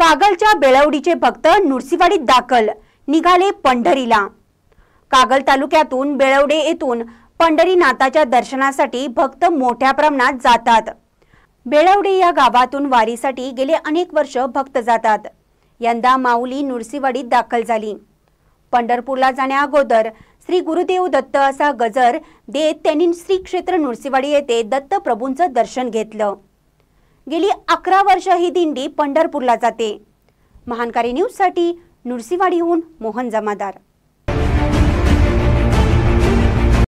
कागलच्या बेळवडीचे भक्त नुरसीवाडीत दाखल निघाले पंढरीला कागल तालुक्यातून बेळवडे येथून पंढरीनाथाच्या दर्शनासाठी भक्त मोठ्या प्रमाणात जातात बेळवडे या गावातून वारीसाठी गेले अनेक वर्ष भक्त जातात यंदा माऊली नुरसीवाडीत दाखल झाली पंढरपूरला जाण्याअगोदर श्री गुरुदेव दत्त असा गजर देत त्यांनी श्री क्षेत्र नुरसीवाडी येथे दत्तप्रभूंचं दर्शन घेतलं गेली अकरा वर्ष ही दिंडी पंढरपूरला जाते महानकारी न्यूजसाठी नुरसिवाडीहून मोहन जमादार